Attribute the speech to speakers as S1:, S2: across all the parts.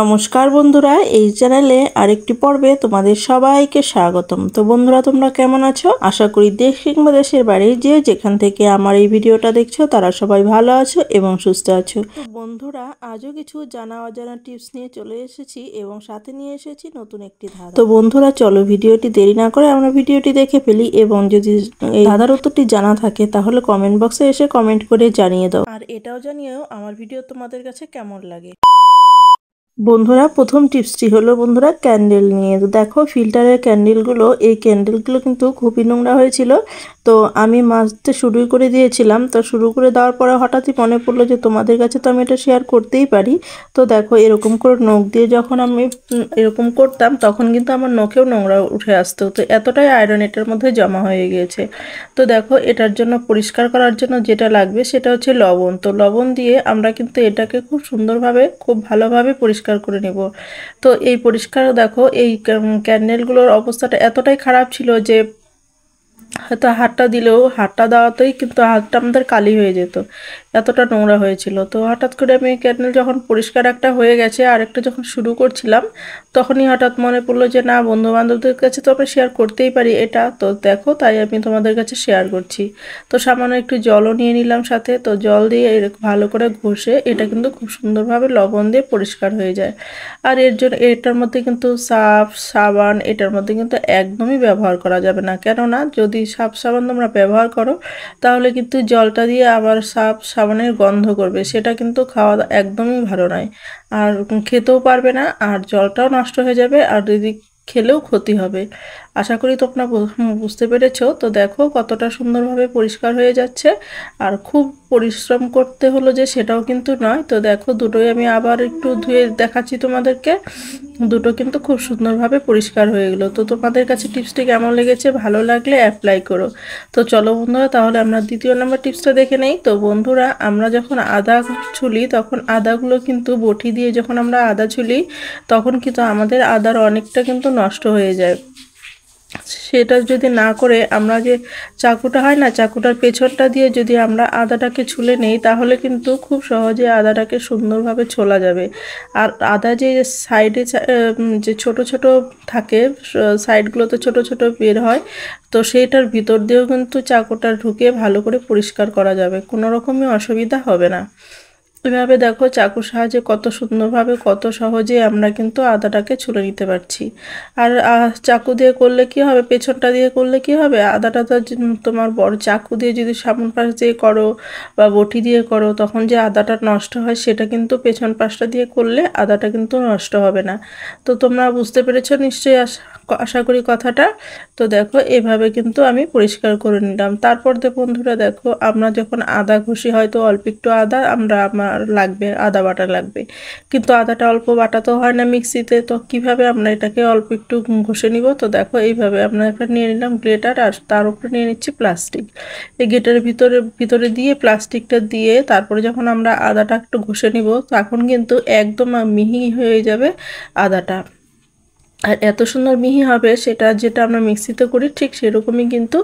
S1: নমস্কার বন্ধুরা এই চ্যানেলে আরেকটি পর্বে তোমাদের সবাইকে স্বাগতম তো বন্ধুরা তোমরা কেমন আছো আশা করি দেশ কিংবা দেশের বাইরে যে যেখান থেকে আমার এই ভিডিওটা দেখছো তারা সবাই ভালো আছো এবং সুস্থ আছো বন্ধুরা আজও কিছু জানা অজানা টিপস নিয়ে চলে এসেছি এবং সাথে নিয়ে এসেছি নতুন একটি ধাঁধা তো বন্ধুরা চলো ভিডিওটি দেরি না করে আমরা ভিডিওটি দেখে ফেলি এবং যদি এই ধাঁধার উত্তরটি জানা থাকে তাহলে কমেন্ট বক্সে এসে কমেন্ট করে জানিয়ে দাও আর এটাও জানিয়েও আমার ভিডিও তোমাদের কাছে কেমন লাগে বন্ধুরা প্রথম টিপসটি হলো বন্ধুরা ক্যান্ডেল নিয়ে তো দেখো ফিল্টারের ক্যান্ডেলগুলো এই ক্যান্ডেলগুলো কিন্তু খুবই নোংরা হয়েছিল তো আমি মাছতে শুরু করে দিয়েছিলাম তো শুরু করে দেওয়ার পরে হঠাৎই মনে পড়লো যে তোমাদের কাছে তো আমি এটা শেয়ার করতেই পারি তো দেখো এরকম করে নখ দিয়ে যখন আমি এরকম করতাম তখন কিন্তু আমার নখেও নোংরা উঠে আসতো তো এতটাই আয়রন এটার মধ্যে জমা হয়ে গিয়েছে তো দেখো এটার জন্য পরিষ্কার করার জন্য যেটা লাগবে সেটা হচ্ছে লবণ তো লবণ দিয়ে আমরা কিন্তু এটাকে খুব সুন্দরভাবে খুব ভালোভাবে পরিষ্কার পরিষ্কার করে নেব তো এই পরিষ্কার দেখো এই ক্যান্ডেলগুলোর অবস্থাটা এতটাই খারাপ ছিল যে হয়তো হাতটা দিলেও হাতটা দেওয়াতেই কিন্তু হাতটা আমাদের কালি হয়ে যেত এতটা নোংরা হয়েছিল তো হঠাৎ করে আমি ক্যান্ডেল যখন পরিষ্কার একটা হয়ে গেছে আর একটা যখন শুরু করছিলাম তখনই হঠাৎ মনে পড়লো যে না বন্ধু বান্ধবদের কাছে তো আমরা শেয়ার করতেই পারি এটা তো দেখো তাই আমি তোমাদের কাছে শেয়ার করছি তো সামান্য একটু জলও নিয়ে নিলাম সাথে তো জল দিয়ে ভালো করে ঘষে এটা কিন্তু খুব সুন্দরভাবে লবণ দিয়ে পরিষ্কার হয়ে যায় আর এর জন্য এটার মধ্যে কিন্তু সাফ সাবান এটার মধ্যে কিন্তু একদমই ব্যবহার করা যাবে না কেননা যদি সাফ সাবান তোমরা ব্যবহার করো তাহলে কিন্তু জলটা দিয়ে আবার সাফ সাবান সাবানের গন্ধ করবে সেটা কিন্তু খাওয়া একদমই ভালো নয় আর খেতেও পারবে না আর জলটাও নষ্ট হয়ে যাবে আর যদি খেলেও ক্ষতি হবে আশা করি তোমরা বুঝতে পেরেছ তো দেখো কতটা সুন্দরভাবে পরিষ্কার হয়ে যাচ্ছে আর খুব পরিশ্রম করতে হলো যে সেটাও কিন্তু নয় তো দেখো দুটোই আমি আবার একটু ধুয়ে দেখাচ্ছি তোমাদেরকে দুটো কিন্তু খুব সুন্দরভাবে পরিষ্কার হয়ে গেলো তো তোমাদের কাছে টিপসটি কেমন লেগেছে ভালো লাগলে অ্যাপ্লাই করো তো চলো বন্ধুরা তাহলে আমরা দ্বিতীয় নম্বর টিপসটা দেখে নেই তো বন্ধুরা আমরা যখন আদা ছুলি তখন আদাগুলো কিন্তু বটি দিয়ে যখন আমরা আদা ছুলি তখন কিন্তু আমাদের আদার অনেকটা কিন্তু নষ্ট হয়ে যায় সেটা যদি না করে আমরা যে চাকুটা হয় না চাকুটার পেছনটা দিয়ে যদি আমরা আদাটাকে ছুলে নেই তাহলে কিন্তু খুব সহজে আদাটাকে সুন্দরভাবে ছোলা যাবে আর আদা যে সাইডে যে ছোট ছোট থাকে সাইডগুলোতে ছোট ছোট বের হয় তো সেইটার ভিতর দিয়েও কিন্তু চাকুটা ঢুকে ভালো করে পরিষ্কার করা যাবে কোনো রকমই অসুবিধা হবে না এভাবে দেখো চাকুর সাহায্যে কত সুন্দরভাবে কত সহজে আমরা কিন্তু আদাটাকে ছুলে নিতে পারছি আর চাকু দিয়ে করলে কি হবে পেছনটা দিয়ে করলে কি হবে আদাটা তো তোমার বড় চাকু দিয়ে যদি সামন পাশ দিয়ে করো বা বটি দিয়ে করো তখন যে আদাটা নষ্ট হয় সেটা কিন্তু পেছন পাশটা দিয়ে করলে আদাটা কিন্তু নষ্ট হবে না তো তোমরা বুঝতে পেরেছ নিশ্চয়ই আশা করি কথাটা তো দেখো এভাবে কিন্তু আমি পরিষ্কার করে নিলাম তারপর দে বন্ধুরা দেখো আমরা যখন আদা ঘষি হয়তো অল্প একটু আদা আমরা আমার লাগবে আদা বাটা লাগবে কিন্তু আদাটা অল্প বাটা তো হয় না মিক্সিতে তো কিভাবে আমরা এটাকে অল্প একটু ঘষে নিব তো দেখো এইভাবে আমরা একটা নিয়ে নিলাম গ্রেটার আর তার উপরে নিয়ে নিচ্ছি প্লাস্টিক এই গ্রেটারের ভিতরে ভিতরে দিয়ে প্লাস্টিকটা দিয়ে তারপরে যখন আমরা আদাটা একটু ঘষে নিব তখন কিন্তু একদম মিহি হয়ে যাবে আদাটা আর এত সুন্দর মিহি হবে সেটা যেটা আমরা মিক্সিতে করি ঠিক সেরকমই কিন্তু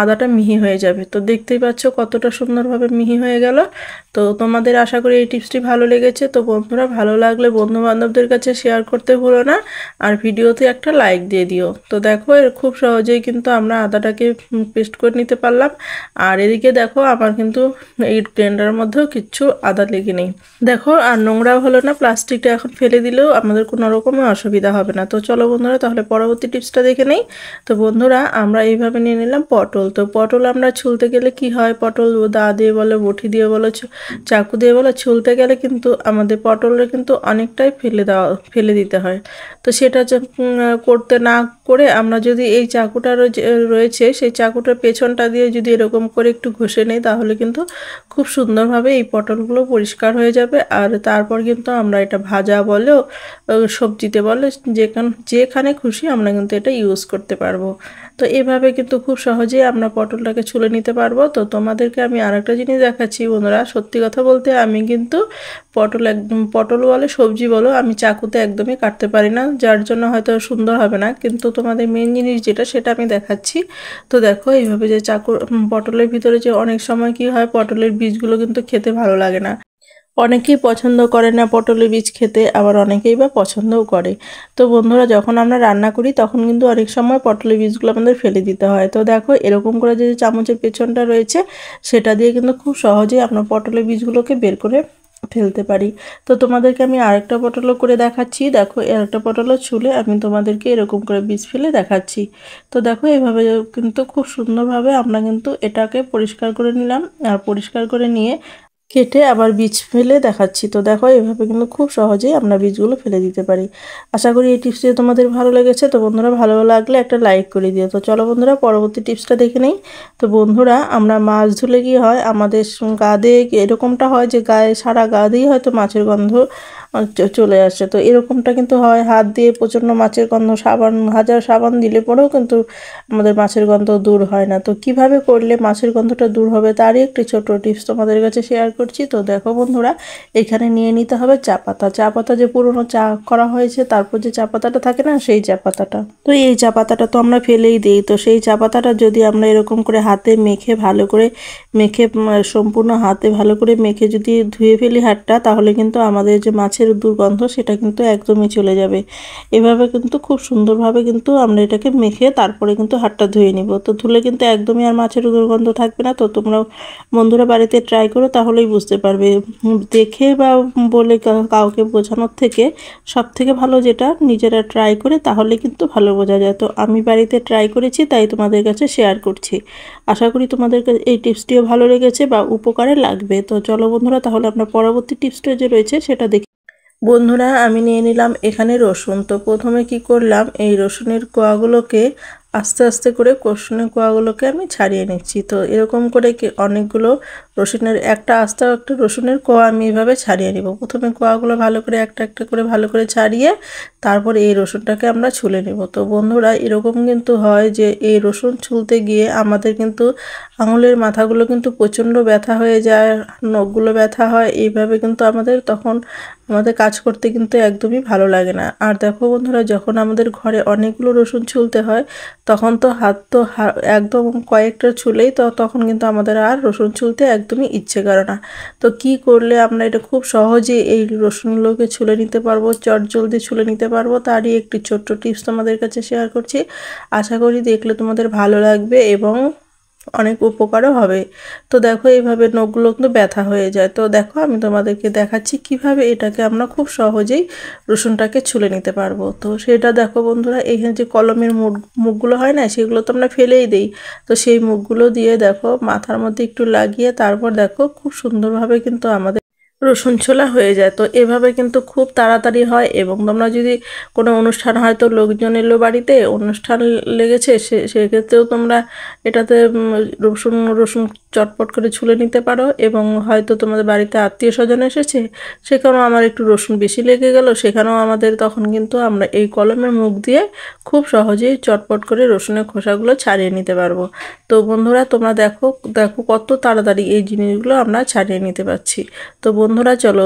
S1: আদাটা মিহি হয়ে যাবে তো দেখতেই পাচ্ছ কতটা সুন্দরভাবে মিহি হয়ে গেল তো তোমাদের আশা করি এই টিপসটি ভালো লেগেছে তো বন্ধুরা ভালো লাগলে বন্ধু বান্ধবদের কাছে শেয়ার করতে ভুলো না আর ভিডিওতে একটা লাইক দিয়ে দিও তো দেখো এর খুব সহজেই কিন্তু আমরা আদাটাকে পেস্ট করে নিতে পারলাম আর এদিকে দেখো আমার কিন্তু এই ট্রেন্ডার মধ্যেও কিচ্ছু আদা লেগে নেই দেখো আর নোংরাও হলো না প্লাস্টিকটা এখন ফেলে দিলেও আমাদের কোনো রকমের অসুবিধা হবে না তো চলো বন্ধুরা তাহলে পরবর্তী টিপসটা দেখে নেই তো বন্ধুরা আমরা এইভাবে নিয়ে নিলাম পটল তো পটল আমরা ছুলতে গেলে কি হয় পটল দা দিয়ে বলো বটি দিয়ে বলো চাকু দিয়ে বলো ছুলতে গেলে কিন্তু আমাদের পটলে কিন্তু অনেকটাই ফেলে দেওয়া ফেলে দিতে হয় তো সেটা করতে না করে আমরা যদি এই চাকুটা রয়েছে সেই চাকুটার পেছনটা দিয়ে যদি এরকম করে একটু ঘষে নেই তাহলে কিন্তু খুব সুন্দরভাবে এই পটলগুলো পরিষ্কার হয়ে যাবে আর তারপর কিন্তু আমরা এটা ভাজা বলো সবজিতে বলো যে কারণ যেখানে খুশি আমরা কিন্তু এটা ইউজ করতে পারবো তো এভাবে কিন্তু খুব সহজেই আমরা পটলটাকে ছুলে নিতে পারবো তো তোমাদেরকে আমি আর একটা জিনিস দেখাচ্ছি বন্ধুরা সত্যি কথা বলতে আমি কিন্তু পটল একদম পটল বলে সবজি বলো আমি চাকুতে একদমই কাটতে পারি না যার জন্য হয়তো সুন্দর হবে না কিন্তু তোমাদের মেন জিনিস যেটা সেটা আমি দেখাচ্ছি তো দেখো এইভাবে যে চাকু পটলের ভিতরে যে অনেক সময় কি হয় পটলের বীজগুলো কিন্তু খেতে ভালো লাগে না অনেকেই পছন্দ করে না পটলের বীজ খেতে আবার অনেকেই বা পছন্দও করে তো বন্ধুরা যখন আমরা রান্না করি তখন কিন্তু অনেক সময় পটলের বীজগুলো আমাদের ফেলে দিতে হয় তো দেখো এরকম করে যে চামচের পেছনটা রয়েছে সেটা দিয়ে কিন্তু খুব সহজেই আমরা পটলের বীজগুলোকে বের করে ফেলতে পারি তো তোমাদেরকে আমি আরেকটা পটলও করে দেখাচ্ছি দেখো আরেকটা পটলও ছুলে আমি তোমাদেরকে এরকম করে বীজ ফেলে দেখাচ্ছি তো দেখো এইভাবে কিন্তু খুব সুন্দরভাবে আমরা কিন্তু এটাকে পরিষ্কার করে নিলাম আর পরিষ্কার করে নিয়ে কেটে আবার বীজ ফেলে দেখাচ্ছি তো দেখো এভাবে কিন্তু খুব সহজেই আমরা বীজগুলো ফেলে দিতে পারি আশা করি এই টিপসটি তোমাদের ভালো লেগেছে তো বন্ধুরা ভালো লাগলে একটা লাইক করে দিও তো চলো বন্ধুরা পরবর্তী টিপসটা দেখে নেই তো বন্ধুরা আমরা মাছ ধুলে কি হয় আমাদের গা দিয়ে এরকমটা হয় যে গায়ে সারা গা দিয়েই হয়তো মাছের গন্ধ চলে আসে তো এরকমটা কিন্তু হয় হাত দিয়ে প্রচণ্ড মাছের গন্ধ সাবান হাজার সাবান দিলে পরেও কিন্তু আমাদের মাছের গন্ধ দূর হয় না তো কিভাবে করলে মাছের গন্ধটা দূর হবে তারই একটি ছোট টিপস তোমাদের কাছে শেয়ার করছি তো দেখো বন্ধুরা এখানে নিয়ে নিতে হবে চা পাতা চা পাতা যে পুরনো চা করা হয়েছে তারপর যে চা পাতাটা থাকে না সেই চা পাতাটা তো এই চা পাতাটা তো আমরা ফেলেই দিই তো সেই চা পাতাটা যদি আমরা এরকম করে হাতে মেখে ভালো করে মেখে সম্পূর্ণ হাতে ভালো করে মেখে যদি ধুয়ে ফেলি হাতটা তাহলে কিন্তু আমাদের যে মাছের গ্যাসের দুর্গন্ধ সেটা কিন্তু একদমই চলে যাবে এভাবে কিন্তু খুব সুন্দরভাবে কিন্তু আমরা এটাকে মেখে তারপরে কিন্তু হাটটা ধুয়ে নিব তো ধুলে কিন্তু একদমই আর মাছের দুর্গন্ধ থাকবে না তো তোমরা বন্ধুরা বাড়িতে ট্রাই করো তাহলেই বুঝতে পারবে দেখে বা বলে কাউকে বোঝানোর থেকে সব থেকে ভালো যেটা নিজেরা ট্রাই করে তাহলে কিন্তু ভালো বোঝা যায় তো আমি বাড়িতে ট্রাই করেছি তাই তোমাদের কাছে শেয়ার করছি আশা করি তোমাদের এই টিপসটিও ভালো লেগেছে বা উপকারে লাগবে তো চলো বন্ধুরা তাহলে আমরা পরবর্তী টিপসটা যে রয়েছে সেটা দেখি বন্ধুরা আমি নিয়ে নিলাম এখানে রসুন তো প্রথমে কি করলাম এই রসুনের কোয়াগুলোকে আস্তে আস্তে করে কোশনের কোয়াগুলোকে আমি ছাড়িয়ে নিচ্ছি তো এরকম করে কি অনেকগুলো রসুনের একটা আস্তে একটা রসুনের কোয়া আমি এভাবে ছাড়িয়ে নেব প্রথমে কোয়াগুলো ভালো করে একটা একটা করে ভালো করে ছাড়িয়ে তারপর এই রসুনটাকে আমরা ছুলে নেব তো বন্ধুরা এরকম কিন্তু হয় যে এই রসুন ছুলতে গিয়ে আমাদের কিন্তু আঙুলের মাথাগুলো কিন্তু প্রচণ্ড ব্যথা হয়ে যায় নখগুলো ব্যথা হয় এইভাবে কিন্তু আমাদের তখন আমাদের কাজ করতে কিন্তু একদমই ভালো লাগে না আর দেখো বন্ধুরা যখন আমাদের ঘরে অনেকগুলো রসুন ছুলতে হয় তখন তো হাত তো একদম কয়েকটা ছুলেই তো তখন কিন্তু আমাদের আর রসুন ছুলতে একদমই ইচ্ছে করে না তো কি করলে আমরা এটা খুব সহজে এই রসুনগুলোকে ছুলে নিতে পারবো চট জলদি ছুলে নিতে পারবো তারই একটি ছোট্ট টিপস তোমাদের কাছে শেয়ার করছি আশা করি দেখলে তোমাদের ভালো লাগবে এবং অনেক উপকারও হবে তো দেখো এইভাবে নখগুলো কিন্তু ব্যথা হয়ে যায় তো দেখো আমি তোমাদেরকে দেখাচ্ছি কিভাবে এটাকে আমরা খুব সহজেই রসুনটাকে ছুলে নিতে পারবো তো সেটা দেখো বন্ধুরা এখানে যে কলমের মুখ মুখগুলো হয় না সেগুলো তো আমরা ফেলেই দিই তো সেই মুখগুলো দিয়ে দেখো মাথার মধ্যে একটু লাগিয়ে তারপর দেখো খুব সুন্দরভাবে কিন্তু আমাদের রসুন ছোলা হয়ে যায় তো এভাবে কিন্তু খুব তাড়াতাড়ি হয় এবং তোমরা যদি কোনো অনুষ্ঠান হয়তো লোকজন এলো বাড়িতে অনুষ্ঠান লেগেছে সে সেক্ষেত্রেও তোমরা এটাতে রসুন রসুন চটপট করে ছুলে নিতে পারো এবং হয়তো তোমাদের বাড়িতে আত্মীয় স্বজন এসেছে সেখানেও আমার একটু রসুন বেশি লেগে গেল সেখানেও আমাদের তখন কিন্তু আমরা এই কলমের মুখ দিয়ে খুব সহজেই চটপট করে রসুনের খোসাগুলো ছাড়িয়ে নিতে পারবো তো বন্ধুরা তোমরা দেখো দেখো কত তাড়াতাড়ি এই জিনিসগুলো আমরা ছাড়িয়ে নিতে পারছি তো বন্ধুরা চলো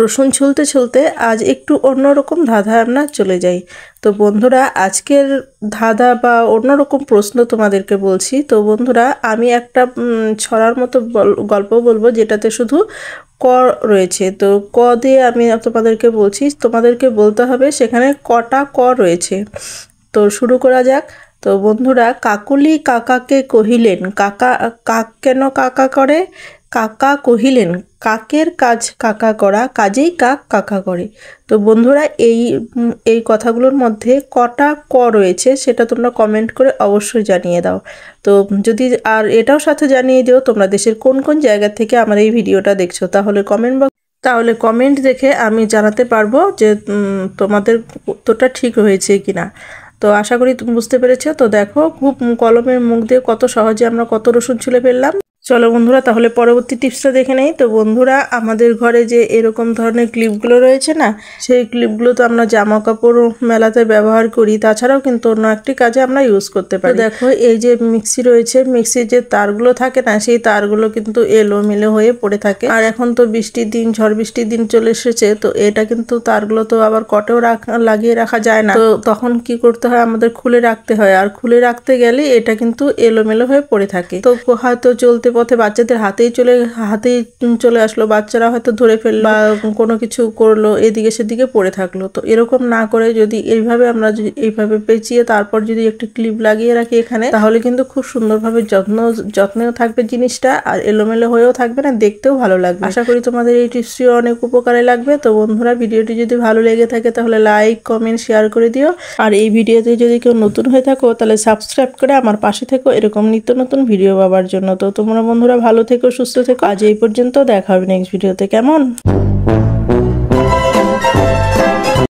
S1: রসুন ছুলতে ছুলতে আজ একটু অন্যরকম ধাঁধা আমরা চলে যাই তো বন্ধুরা আজকের ধাঁধা বা অন্যরকম প্রশ্ন তোমাদেরকে বলছি তো বন্ধুরা আমি একটা ছড়ার মতো গল্প বলবো যেটাতে শুধু ক রয়েছে তো ক দিয়ে আমি তোমাদেরকে বলছি তোমাদেরকে বলতে হবে সেখানে কটা ক রয়েছে তো শুরু করা যাক তো বন্ধুরা কাকুলি কাকাকে কহিলেন কাকা কাক কেন কাকা করে কাকা কহিলেন কাকের কাজ কাকা করা কাজেই কাক কাকা করে তো বন্ধুরা এই এই কথাগুলোর মধ্যে কটা ক রয়েছে সেটা তোমরা কমেন্ট করে অবশ্যই জানিয়ে দাও তো যদি আর এটাও সাথে জানিয়ে দিও তোমরা দেশের কোন কোন জায়গা থেকে আমার এই ভিডিওটা দেখছো তাহলে কমেন্ট বক্স তাহলে কমেন্ট দেখে আমি জানাতে পারবো যে তোমাদের উত্তরটা ঠিক হয়েছে কি না তো আশা করি তুমি বুঝতে পেরেছো তো দেখো খুব কলমের মুখ দিয়ে কত সহজে আমরা কত রসুন ছুলে ফেললাম চলো বন্ধুরা তাহলে পরবর্তী টিপসটা দেখে নেই তো বন্ধুরা আমাদের ঘরে যে এরকম ধরনের ক্লিপগুলো রয়েছে না সেই ক্লিপগুলো তো আমরা জামা কাপড় মেলাতে ব্যবহার করি তাছাড়াও কিন্তু অন্য একটি কাজে আমরা ইউজ করতে পারি দেখো এই যে মিক্সি রয়েছে মিক্সির যে তারগুলো থাকে না সেই তারগুলো কিন্তু এলো হয়ে পড়ে থাকে আর এখন তো বৃষ্টির দিন ঝড় বৃষ্টির দিন চলে এসেছে তো এটা কিন্তু তারগুলো তো আবার কটেও লাগিয়ে রাখা যায় না তো তখন কি করতে হয় আমাদের খুলে রাখতে হয় আর খুলে রাখতে গেলে এটা কিন্তু এলোমেলো হয়ে পড়ে থাকে তো হয়তো চলতে পথে বাচ্চাদের হাতেই চলে হাতেই চলে আসলো বাচ্চারা হয়তো ধরে ফেললো বা কোনো কিছু করলো এদিকে সেদিকে পড়ে থাকলো তো এরকম না করে যদি এইভাবে আমরা এইভাবে পেঁচিয়ে তারপর যদি একটু ক্লিপ লাগিয়ে রাখি এখানে তাহলে কিন্তু খুব সুন্দরভাবে যত্ন যত্নেও থাকবে জিনিসটা আর এলোমেলো হয়েও থাকবে না দেখতেও ভালো লাগবে আশা করি তোমাদের এই টিপসটিও অনেক উপকারে লাগবে তো বন্ধুরা ভিডিওটি যদি ভালো লেগে থাকে তাহলে লাইক কমেন্ট শেয়ার করে দিও আর এই ভিডিওতে যদি কেউ নতুন হয়ে থাকো তাহলে সাবস্ক্রাইব করে আমার পাশে থেকো এরকম নিত্য নতুন ভিডিও পাবার জন্য তো তোমরা বন্ধুরা ভালো থেকো সুস্থ থেকো আজ এই পর্যন্ত দেখা হবে নেক্সট ভিডিওতে কেমন